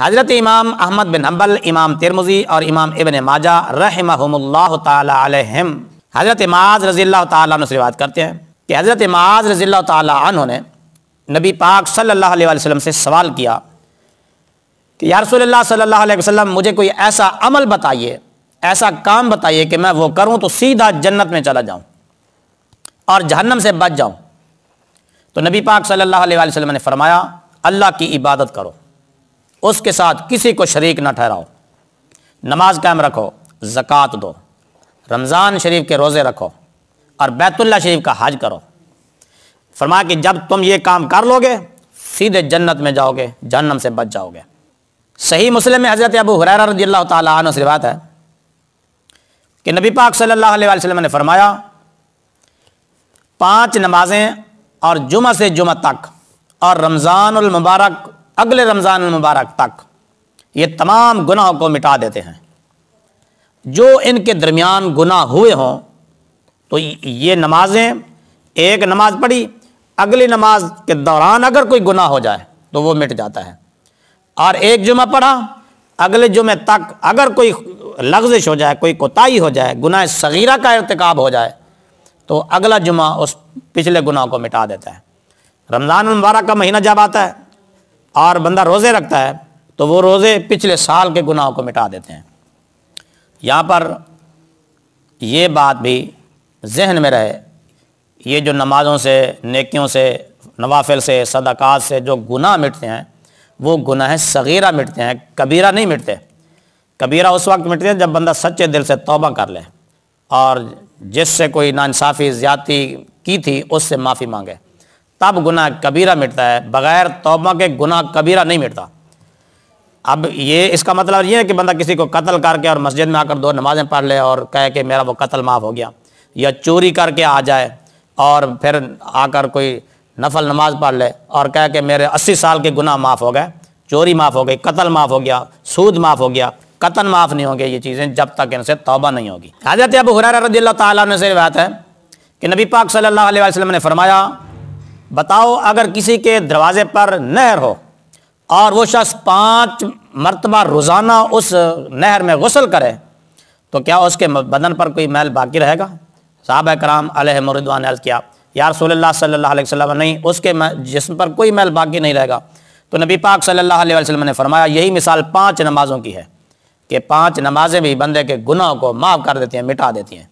हज़रत इमाम अहमद बिन हम्बल इमाम तिरमुजी और इमाम इबन माजा रहमहुल्ला तम हज़रत माज रज़ील्ला तु से रिवाद करते हैं कि हज़रत माज रज़ील्ला तनों ने नबी पाक सल्लल्लाहु अलैहि वसल्लम से सवाल किया कि या सल्ला सल्लल्लाहु अलैहि वसल्लम मुझे कोई ऐसा अमल बताइए ऐसा काम बताइए कि मैं वो करूँ तो सीधा जन्नत में चला जाऊँ और जहन्नम से बच जाऊँ तो नबी पाक सल्लल्लाहु अलैहि वसल्लम ने फरमाया अल्लाह की इबादत करो उसके साथ किसी को शरीक ना ठहराओ नमाज कायम रखो ज़क़़त दो रमज़ान शरीफ के रोज़े रखो और बैतुल्ला शरीफ का हज करो फरमा कि जब तुम ये काम कर लोगे सीधे जन्नत में जाओगे जहन्नम से बच जाओगे सही मुस्लिम में हज़रत अबू हुरैरा रजी अल्लाह तन से बात है कि नबी पाक सल्लल्लाहु अलैहि वसल्लम ने फरमाया पांच नमाजें और जुमा से जुमा तक और रमज़ान मुबारक अगले रमज़ान मुबारक तक ये तमाम गुनाहों को मिटा देते हैं जो इनके दरमियान गुनाह हुए हों तो ये नमाजें एक नमाज पढ़ी अगली नमाज के दौरान अगर कोई गुनाह हो जाए तो वो मिट जाता है और एक जुमा पढ़ा अगले जुमे तक अगर कोई लफ्जिश हो जाए कोई कोताही हो जाए गुनाह सगीरा का irtikab हो जाए तो अगला जुमा उस पिछले गुनाह को मिटा देता है रमज़ान मुबारक का महीना जब आता है और बंदा रोज़े रखता है तो वो रोज़े पिछले साल के गुनाहों को मिटा देते हैं यहाँ पर ये बात भी जहन में रहे ये जो नमाज़ों से नेकियों से नवाफिल से सदाक़ात से जो गुनाह मिटते हैं वो गुनाह सगीरा मिटते हैं कबीरा नहीं मिटते कबीरा उस वक्त मिटते हैं जब बंदा सच्चे दिल से तौबा कर ले और जिससे कोई नासाफ़ी ज़्यादती की थी उससे माफ़ी मांगे तब गुना कबीरा मिटता है बग़ैर तोबा के गुना कबीरा नहीं मिटता अब ये इसका मतलब ये है कि बंदा किसी को कत्ल करके और मस्जिद में आकर दो नमाज़ें पढ़ ले और कहे कि मेरा वो कत्ल माफ़ हो गया या चोरी करके आ जाए और फिर आकर कोई नफल नमाज पढ़ ले और कहे कि मेरे अस्सी साल के गुनाह माफ़ हो गए चोरी माफ़ हो गई कत्ल माफ़ हो गया सूद माफ़ हो गया कतन माफ़ नहीं होंगे ये चीज़ें जब तक इनसे तोबा नहीं होगी हजरत अब हुररा रदी अल्लाह से बात है कि नबी पाक सल्ला वसलम ने फरमाया बताओ अगर किसी के दरवाजे पर नहर हो और वो शख्स पांच मरतबा रोज़ाना उस नहर में गसल करे तो क्या उसके बदन पर कोई मैल बाकी रहेगा साहब कराम अर्ज किया यार सोल्ला सल्ला नहीं उसके जिसम पर कोई मैल बाकी नहीं रहेगा तो नबी पाक सल्ला वसलम ने फरमाया यही मिसाल पांच नमाज़ों की है कि पांच नमाजें भी बंदे के गुनाह को माफ़ कर देती हैं मिटा देती हैं